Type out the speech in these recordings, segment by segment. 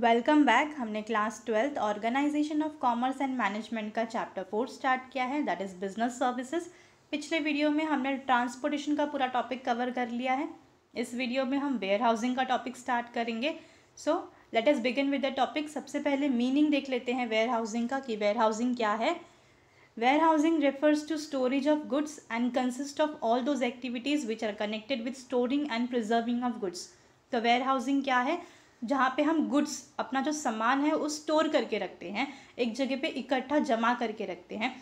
Welcome back हमने class twelfth organisation of commerce and management का chapter four start किया है दैट इज़ बिजनेस सर्विसेज पिछले video में हमने ट्रांसपोर्टेशन का पूरा टॉपिक कवर कर लिया है इस वीडियो में हम वेयर हाउसिंग का टॉपिक स्टार्ट करेंगे so let us begin with the topic सबसे पहले मीनिंग देख लेते हैं वेयर हाउसिंग का कि वेयर हाउसिंग क्या है warehousing refers to storage of goods and consist of all those activities which are connected with storing and preserving of goods तो वेयर हाउसिंग क्या है जहाँ पे हम गुड्स अपना जो सामान है वो स्टोर करके रखते हैं एक जगह पे इकट्ठा जमा करके रखते हैं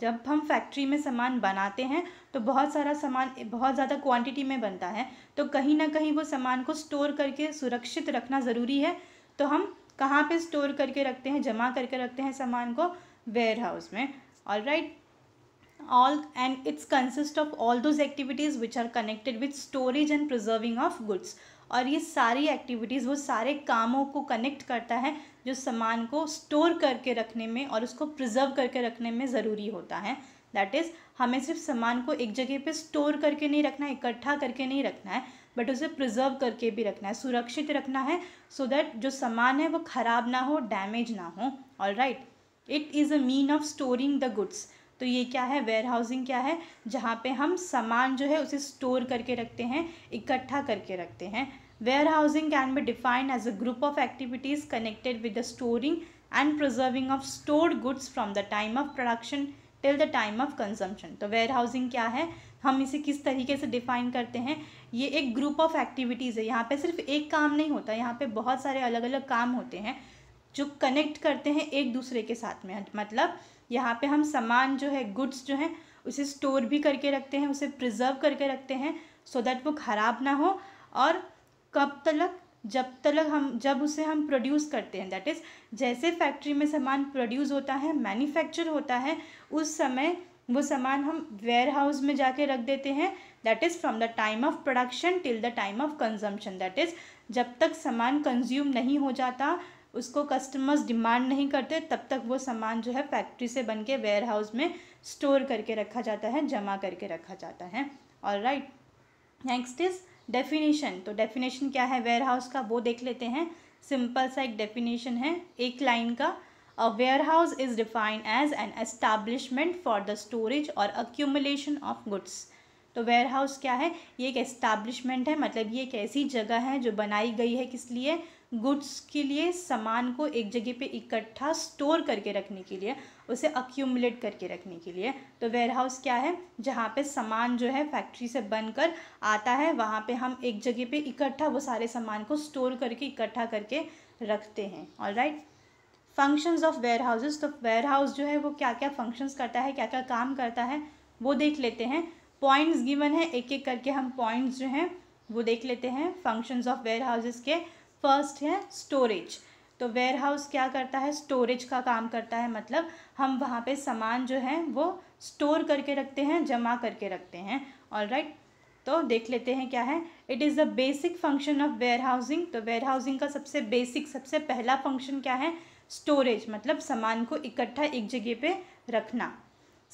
जब हम फैक्ट्री में सामान बनाते हैं तो बहुत सारा सामान बहुत ज़्यादा क्वांटिटी में बनता है तो कहीं ना कहीं वो सामान को स्टोर करके सुरक्षित रखना ज़रूरी है तो हम कहाँ पे स्टोर करके रखते हैं जमा करके रखते हैं सामान को वेयर हाउस में all right all and it's consist of all those activities which are connected with storage and preserving of goods और ये सारी एक्टिविटीज़ वो सारे कामों को कनेक्ट करता है जो सामान को स्टोर करके रखने में और उसको प्रिजर्व करके रखने में ज़रूरी होता है दैट इज़ हमें सिर्फ सामान को एक जगह पे स्टोर करके नहीं रखना है इकट्ठा करके नहीं रखना है बट उसे प्रिजर्व करके भी रखना है सुरक्षित रखना है सो so दैट जो सामान है वो ख़राब ना हो डैमेज ना हो all right it is a mean of storing the goods तो ये क्या है वेयर हाउसिंग क्या है जहाँ पे हम सामान जो है उसे स्टोर करके रखते हैं इकट्ठा करके रखते हैं warehousing can be defined as a group of activities connected with the storing and preserving of stored goods from the time of production till the time of consumption तो वेयर हाउसिंग क्या है हम इसे किस तरीके से define करते हैं ये एक ग्रुप ऑफ एक्टिविटीज़ है यहाँ पे सिर्फ एक काम नहीं होता यहाँ पे बहुत सारे अलग अलग काम होते हैं जो कनेक्ट करते हैं एक दूसरे के साथ में मतलब यहाँ पे हम सामान जो है गुड्स जो हैं उसे स्टोर भी करके रखते हैं उसे प्रिजर्व करके रखते हैं सो so दैट वो ख़राब ना हो और कब तलक जब तलक हम जब उसे हम प्रोड्यूस करते हैं दैट इज़ जैसे फैक्ट्री में सामान प्रोड्यूस होता है मैन्युफैक्चर होता है उस समय वो सामान हम वेयर हाउस में जाके रख देते हैं that is from the time of production till the time of consumption that is जब तक सामान कंज्यूम नहीं हो जाता उसको कस्टमर्स डिमांड नहीं करते तब तक वो सामान जो है फैक्ट्री से बन के वेयर हाउस में स्टोर करके रखा जाता है जमा करके रखा जाता है और राइट नेक्स्ट इज़ डेफिनेशन तो डेफिनेशन क्या है वेयर हाउस का वो देख लेते हैं सिंपल सा एक डेफिनेशन है एक लाइन का a warehouse is defined as an establishment for the storage और अक्यूमुलेशन ऑफ गुड्स तो वेयर हाउस क्या है ये एक एस्टाब्लिशमेंट है मतलब ये एक ऐसी जगह है जो बनाई गई है किस लिए गुड्स के लिए सामान को एक जगह पे इकट्ठा स्टोर करके रखने के लिए उसे अक्यूमुलेट करके रखने के लिए तो वेयर हाउस क्या है जहाँ पे सामान जो है फैक्ट्री से बनकर आता है वहाँ पे हम एक जगह पे इकट्ठा वो सारे सामान को स्टोर करके इकट्ठा करके रखते हैं all right functions of warehouses तो वेयर हाउस जो है वो क्या क्या फंक्शंस करता है क्या क्या काम करता है वो देख लेते हैं पॉइंट्स गिवन है एक एक करके हम पॉइंट्स जो हैं वो देख लेते हैं फंक्शंस ऑफ वेयर हाउसेज के फर्स्ट है स्टोरेज तो वेयर हाउस क्या करता है स्टोरेज का काम करता है मतलब हम वहाँ पे सामान जो है वो स्टोर करके रखते हैं जमा करके रखते हैं ऑल राइट तो देख लेते हैं क्या है it is the basic function of warehousing तो वेयर हाउसिंग का सबसे बेसिक सबसे पहला फंक्शन क्या है स्टोरेज मतलब सामान को इकट्ठा एक जगह पे रखना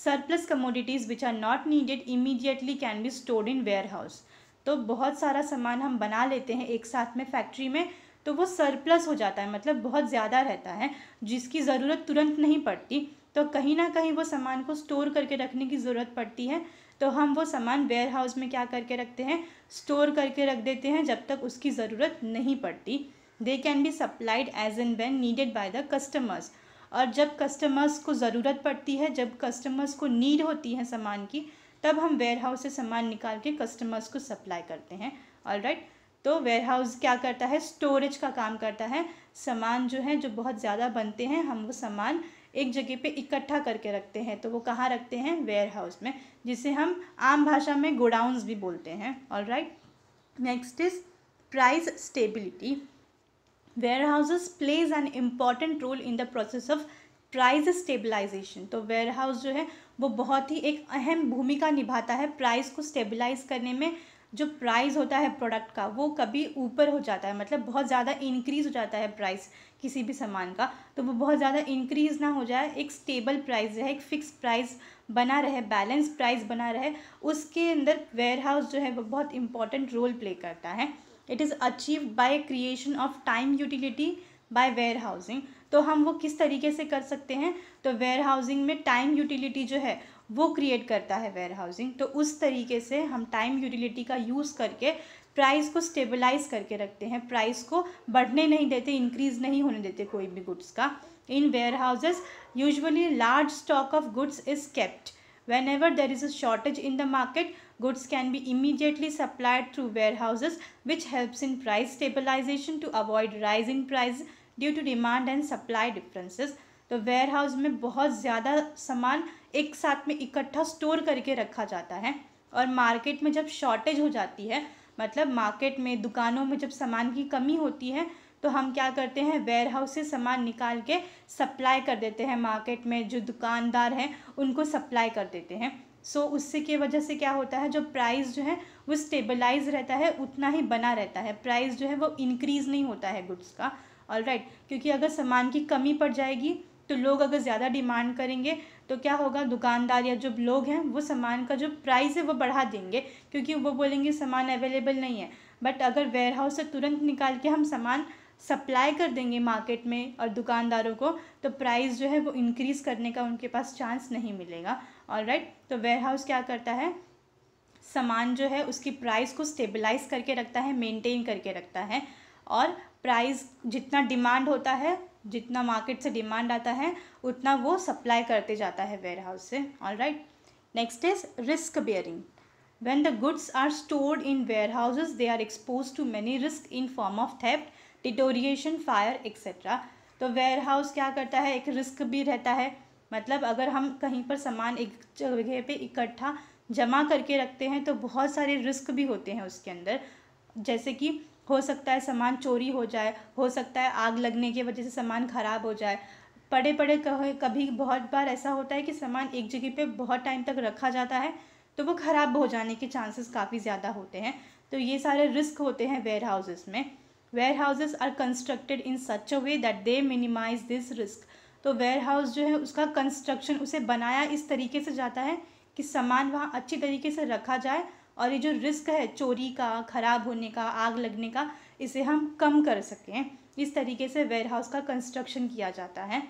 surplus commodities which are not needed immediately can be stored in warehouse तो बहुत सारा सामान हम बना लेते हैं एक साथ में फैक्ट्री में तो वो सरप्लस हो जाता है मतलब बहुत ज़्यादा रहता है जिसकी ज़रूरत तुरंत नहीं पड़ती तो कहीं ना कहीं वो सामान को स्टोर करके रखने की ज़रूरत पड़ती है तो हम वो सामान वेयर हाउस में क्या करके रखते हैं स्टोर करके रख देते हैं जब तक उसकी ज़रूरत नहीं पड़ती they can be supplied as and when needed by the customers और जब कस्टमर्स को ज़रूरत पड़ती है जब कस्टमर्स को नीड होती है सामान की तब हम वेयर हाउस से सामान निकाल के कस्टमर्स को सप्लाई करते हैं ऑल राइट तो वेयर हाउस क्या करता है स्टोरेज का काम करता है सामान जो है जो बहुत ज़्यादा बनते हैं हम वो सामान एक जगह पे इकट्ठा करके रखते हैं तो वो कहाँ रखते हैं वेयर हाउस में जिसे हम आम भाषा में गोडाउन्स भी बोलते हैं all right next is price stability warehouses play an important role in the process of price stabilisation तो वेयर हाउस जो है वो बहुत ही एक अहम भूमिका निभाता है प्राइस को स्टेबलाइज करने में जो प्राइस होता है प्रोडक्ट का वो कभी ऊपर हो जाता है मतलब बहुत ज़्यादा इंक्रीज़ हो जाता है प्राइस किसी भी सामान का तो वो बहुत ज़्यादा इंक्रीज़ ना हो जाए एक स्टेबल प्राइस रहे एक फ़िक्स प्राइस बना रहे बैलेंस प्राइस बना रहे उसके अंदर वेयर हाउस जो है वो बहुत इंपॉर्टेंट रोल प्ले करता है it is achieve by creation of time utility by warehousing तो हम वो किस तरीके से कर सकते हैं तो वेयर हाउसिंग में टाइम यूटिलिटी जो है वो क्रिएट करता है वेयर हाउसिंग तो उस तरीके से हम टाइम यूटिलिटी का यूज़ करके प्राइस को स्टेबलाइज करके रखते हैं प्राइस को बढ़ने नहीं देते इंक्रीज़ नहीं होने देते कोई भी गुड्स का in warehouses usually large stock of goods is kept whenever there is a shortage in the market Goods can be immediately supplied through warehouses which helps in price stabilization to avoid rise in price due to demand and supply differences. तो warehouse में बहुत ज़्यादा सामान एक साथ में इकट्ठा store करके रखा जाता है और मार्केट में जब शॉर्टेज हो जाती है मतलब मार्केट में दुकानों में जब सामान की कमी होती है तो हम क्या करते हैं वेयर हाउस से सामान निकाल के सप्लाई कर देते हैं मार्केट में जो दुकानदार हैं उनको सप्लाई कर देते हैं सो so, उससे की वजह से क्या होता है जो प्राइस जो है वो स्टेबलाइज रहता है उतना ही बना रहता है प्राइस जो है वो इंक्रीज़ नहीं होता है गुड्स का ऑल राइट right. क्योंकि अगर सामान की कमी पड़ जाएगी तो लोग अगर ज़्यादा डिमांड करेंगे तो क्या होगा दुकानदार या जो लोग हैं वो सामान का जो प्राइस है वो बढ़ा देंगे क्योंकि वो बोलेंगे सामान अवेलेबल नहीं है बट अगर वेयर हाउस से तुरंत निकाल के हम सामान सप्लाई कर देंगे मार्केट में और दुकानदारों को तो प्राइस जो है वो इंक्रीज़ करने का उनके पास चांस नहीं मिलेगा राइट तो वेयर हाउस क्या करता है सामान जो है उसकी प्राइस को स्टेबलाइज करके रखता है मेंटेन करके रखता है और प्राइस जितना डिमांड होता है जितना मार्केट से डिमांड आता है उतना वो सप्लाई करते जाता है वेयर हाउस से all right next is risk bearing the goods are stored in warehouses they are expose to many risk in form of theft deterioration fire etcetera तो वेयर हाउस क्या करता है एक risk भी रहता है मतलब अगर हम कहीं पर सामान एक जगह पे इकट्ठा जमा करके रखते हैं तो बहुत सारे रिस्क भी होते हैं उसके अंदर जैसे कि हो सकता है सामान चोरी हो जाए हो सकता है आग लगने की वजह से सामान ख़राब हो जाए पड़े पड़े कभी बहुत बार ऐसा होता है कि सामान एक जगह पे बहुत टाइम तक रखा जाता है तो वो ख़राब हो जाने के चांसेस काफ़ी ज़्यादा होते हैं तो ये सारे रिस्क होते हैं वेयर हाउसेज में warehouses are constructed in such a way that they minimise this risk तो वेयर हाउस जो है उसका कंस्ट्रक्शन उसे बनाया इस तरीके से जाता है कि सामान वहाँ अच्छी तरीके से रखा जाए और ये जो रिस्क है चोरी का ख़राब होने का आग लगने का इसे हम कम कर सकें इस तरीके से वेयर हाउस का कंस्ट्रक्शन किया जाता है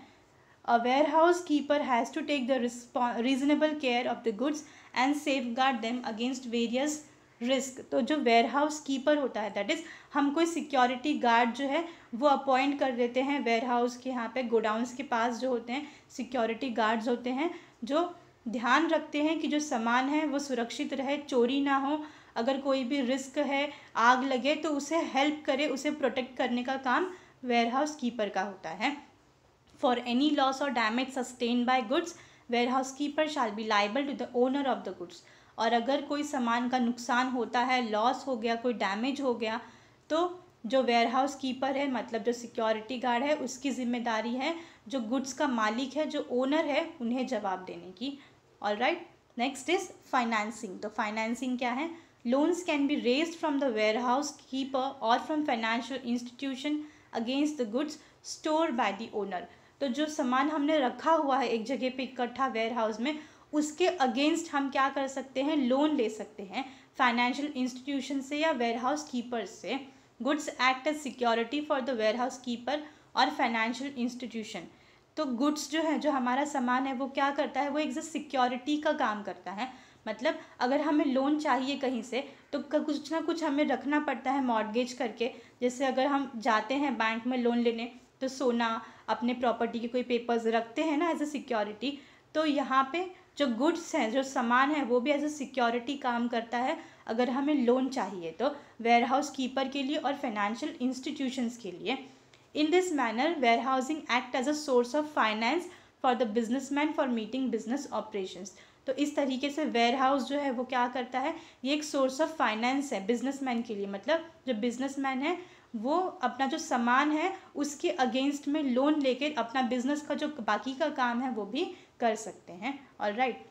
keeper has to take the respon reasonable care of the goods and safeguard them against various risk तो जो वेयर हाउस कीपर होता है दैट इज़ हम कोई सिक्योरिटी गार्ड जो है वो अपॉइंट कर देते हैं वेयर हाउस के यहाँ पे गोडाउंस के पास जो होते हैं सिक्योरिटी गार्ड्स होते हैं जो ध्यान रखते हैं कि जो सामान है वो सुरक्षित रहे चोरी ना हो अगर कोई भी रिस्क है आग लगे तो उसे हेल्प करे उसे प्रोटेक्ट करने का काम वेयर हाउस कीपर का होता है फॉर एनी लॉस और damage sustain by goods warehouse keeper shall be liable to the owner of the goods और अगर कोई सामान का नुकसान होता है लॉस हो गया कोई डैमेज हो गया तो जो वेयर हाउस कीपर है मतलब जो सिक्योरिटी गार्ड है उसकी जिम्मेदारी है जो गुड्स का मालिक है जो ओनर है उन्हें जवाब देने की all right next is financing तो फाइनेंसिंग क्या है loans can be raise from the warehouse keeper और from financial institution against the goods store by the owner तो जो सामान हमने रखा हुआ है एक जगह पे इकट्ठा वेयर हाउस में उसके अगेंस्ट हम क्या कर सकते हैं लोन ले सकते हैं फाइनेंशियल इंस्टीट्यूशन से या वेयर हाउस कीपर से goods act as security for the warehouse keeper और फाइनेंशियल इंस्टीट्यूशन तो गुड्स जो है जो हमारा सामान है वो क्या करता है वो एक सिक्योरिटी का काम करता है मतलब अगर हमें लोन चाहिए कहीं से तो कुछ ना कुछ हमें रखना पड़ता है मॉडगेज करके जैसे अगर हम जाते हैं बैंक में लोन लेने तो सोना अपने प्रॉपर्टी के कोई पेपर्स रखते हैं ना एज अ सिक्योरिटी तो यहाँ पे जो गुड्स हैं जो सामान है वो भी एज अ सिक्योरिटी काम करता है अगर हमें लोन चाहिए तो वेयर हाउस कीपर के लिए और फाइनेंशियल इंस्टीट्यूशंस के लिए in this manner warehousing act as a source of finance for the businessman for meeting business operations तो इस तरीके से वेयर हाउस जो है वो क्या करता है ये एक सोर्स ऑफ फाइनेंस है मैन के लिए मतलब जो मैन है वो अपना जो सामान है उसके अगेंस्ट में लोन लेकर अपना बिजनेस का जो बाकी का काम है वो भी कर सकते हैं all right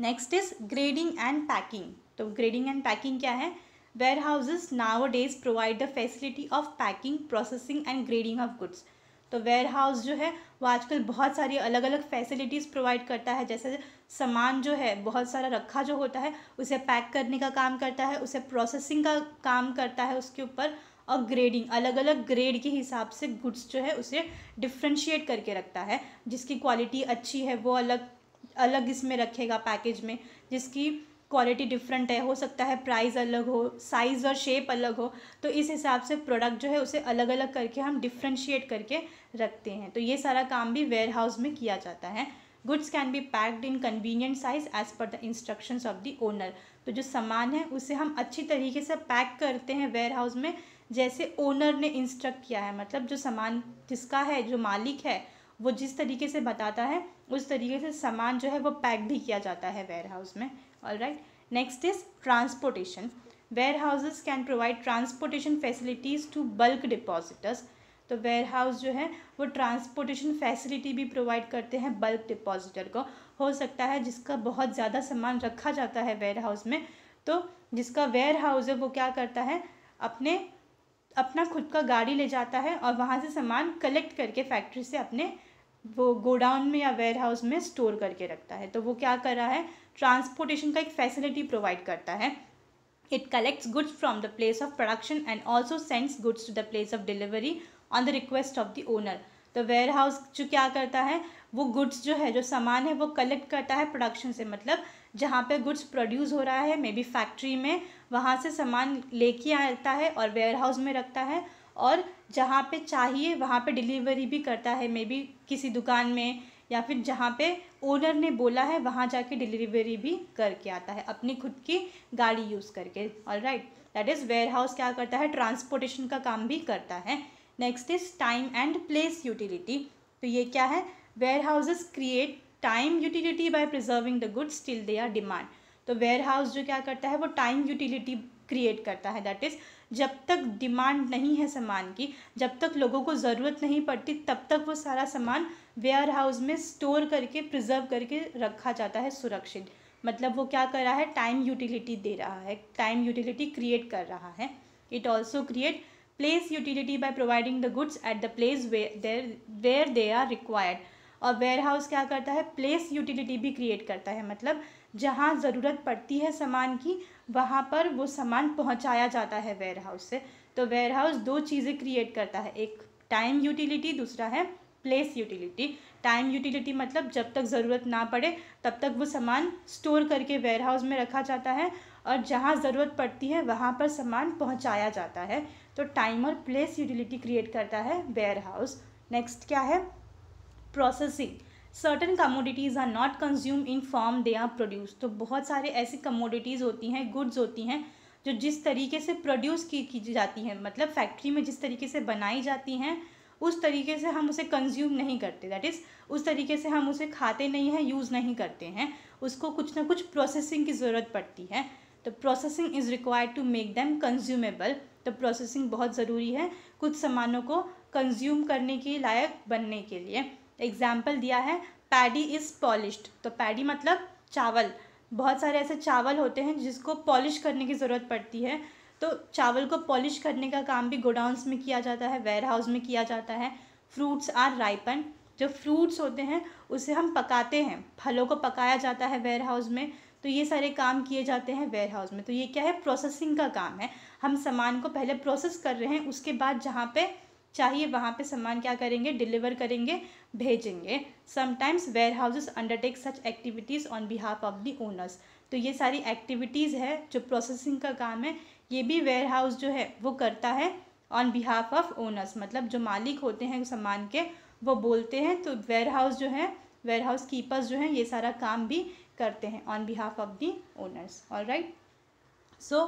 next is grading and packing तो ग्रेडिंग एंड पैकिंग क्या है warehouses nowadays provide the facility of packing processing and grading of goods तो वेयर हाउस जो है वो आजकल बहुत सारी अलग अलग फैसिलिटीज़ प्रोवाइड करता है जैसे सामान जो है बहुत सारा रखा जो होता है उसे पैक करने का काम करता है उसे प्रोसेसिंग का काम करता है उसके ऊपर और ग्रेडिंग अलग अलग ग्रेड के हिसाब से गुड्स जो है उसे डिफ्रेंशिएट करके रखता है जिसकी क्वालिटी अच्छी है वो अलग अलग इसमें रखेगा पैकेज में जिसकी क्वालिटी डिफरेंट है हो सकता है प्राइस अलग हो साइज़ और शेप अलग हो तो इस हिसाब से प्रोडक्ट जो है उसे अलग अलग करके हम डिफ्रेंशिएट करके रखते हैं तो ये सारा काम भी वेयर हाउस में किया जाता है goods can be packed in convenient size as per the instructions of the owner तो जो सामान है उसे हम अच्छी तरीके से पैक करते हैं वेयर हाउस में जैसे ओनर ने इंस्ट्रक्ट किया है मतलब जो सामान जिसका है जो मालिक है वो जिस तरीके से बताता है उस तरीके से सामान जो है वो पैक भी किया जाता है वेयर हाउस में all right next is transportation warehouses can provide transportation facilities to bulk depositors तो वेयर हाउस जो है वो ट्रांसपोर्टेशन फैसिलिटी भी प्रोवाइड करते हैं बल्क डिपॉजिटर को हो सकता है जिसका बहुत ज़्यादा सामान रखा जाता है वेयर हाउस में तो जिसका वेयर हाउस है वो क्या करता है अपने अपना खुद का गाड़ी ले जाता है और वहाँ से सामान कलेक्ट करके फैक्ट्री से अपने वो गोडाउन में या वेयर हाउस में स्टोर करके रखता है तो वो क्या कर रहा है ट्रांसपोर्टेशन का एक फैसिलिटी प्रोवाइड करता है it collects goods from the place of production and also sends goods to the place of delivery on the request of the owner तो वेयर हाउस जो क्या करता है वो गुड्स जो है जो सामान है वो कलेक्ट करता है प्रोडक्शन से मतलब जहाँ पे गुड्स प्रोड्यूस हो रहा है मे बी फैक्ट्री में वहाँ से सामान लेके आता है और वेयर हाउस में रखता है और जहाँ पे चाहिए वहाँ पे डिलीवरी भी करता है मे बी किसी दुकान में या फिर जहाँ पे ओनर ने बोला है वहाँ जाके डिलीवरी भी करके आता है अपनी खुद की गाड़ी यूज़ करके all right that is warehouse क्या करता है ट्रांसपोर्टेशन का काम भी करता है next is time and place utility तो ये क्या है warehouses create time utility by preserving the goods till they are demand तो वेयर हाउस जो क्या करता है वो टाइम यूटिलिटी क्रिएट करता है दैट इज़ जब तक डिमांड नहीं है सामान की जब तक लोगों को ज़रूरत नहीं पड़ती तब तक वो सारा सामान वेयर हाउस में स्टोर करके प्रिजर्व करके रखा जाता है सुरक्षित मतलब वो क्या कर रहा है टाइम यूटिलिटी दे रहा है टाइम यूटिलिटी क्रिएट कर रहा है it also create place utility by providing the goods at the place where there where they are required और वेयर हाउस क्या करता है प्लेस यूटिलिटी भी क्रिएट करता है मतलब जहाँ ज़रूरत पड़ती है सामान की वहाँ पर वो सामान पहुँचाया जाता है वेयर हाउस से तो वेयर हाउस दो चीज़ें क्रिएट करता है एक टाइम यूटिलिटी दूसरा है प्लेस यूटिलिटी टाइम यूटिलिटी मतलब जब तक ज़रूरत ना पड़े तब तक वो सामान स्टोर करके वेयर हाउस में रखा जाता है और जहाँ ज़रूरत पड़ती है वहाँ पर सामान पहुँचाया जाता है तो टाइमर प्लेस यूटिलिटी क्रिएट करता है वेयर हाउस नेक्स्ट क्या है processing certain commodities are not consume in form they are produce तो बहुत सारे ऐसी कमोडिटीज़ होती हैं गुड्स होती हैं जो जिस तरीके से प्रोड्यूस की, की जाती हैं मतलब फैक्ट्री में जिस तरीके से बनाई जाती हैं उस तरीके से हम उसे कंज्यूम नहीं करते दैट इज़ उस तरीके से हम उसे खाते नहीं हैं यूज़ नहीं करते हैं उसको कुछ ना कुछ प्रोसेसिंग की ज़रूरत पड़ती है the processing is required to make them consumable the processing बहुत ज़रूरी है कुछ सामानों को कंज्यूम करने के लायक बनने के लिए एग्जाम्पल दिया है पैडी इज़ पॉलिश्ड तो पैडी मतलब चावल बहुत सारे ऐसे चावल होते हैं जिसको पॉलिश करने की ज़रूरत पड़ती है तो चावल को पॉलिश करने का काम भी गोडाउंस में किया जाता है वेयर हाउस में किया जाता है फ्रूट्स आर राइपन जो फ्रूट्स होते हैं उसे हम पकाते हैं फलों को पकाया जाता है वेयर हाउस में तो ये सारे काम किए जाते हैं वेयर हाउस में तो ये क्या है प्रोसेसिंग का काम है हम सामान को पहले प्रोसेस कर रहे हैं उसके बाद जहाँ पे चाहिए वहाँ पे सामान क्या करेंगे डिलीवर करेंगे भेजेंगे sometimes warehouses undertake such activities on behalf of the owners तो ये सारी एक्टिविटीज़ है जो प्रोसेसिंग का काम है ये भी वेयर हाउस जो है वो करता है ऑन बिहाफ ऑफ ओनर्स मतलब जो मालिक होते हैं सामान के वो बोलते हैं तो वेयर हाउस जो है वेयर हाउस कीपर्स जो हैं ये सारा काम भी करते हैं on behalf of the owners all right so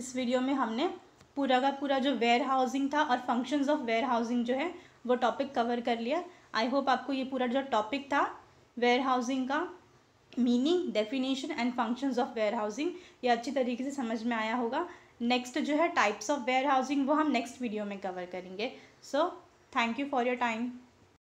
इस वीडियो में हमने पूरा का पूरा जो वेयर हाउसिंग था और फंक्शंस ऑफ वेयर हाउसिंग जो है वो टॉपिक कवर कर लिया आई होप आपको ये पूरा जो टॉपिक था वेयर हाउसिंग का meaning definition and functions of warehousing ये अच्छी तरीके से समझ में आया होगा नेक्स्ट जो है टाइप्स ऑफ वेयर हाउसिंग वो हम नेक्स्ट वीडियो में कवर करेंगे so thank you for your time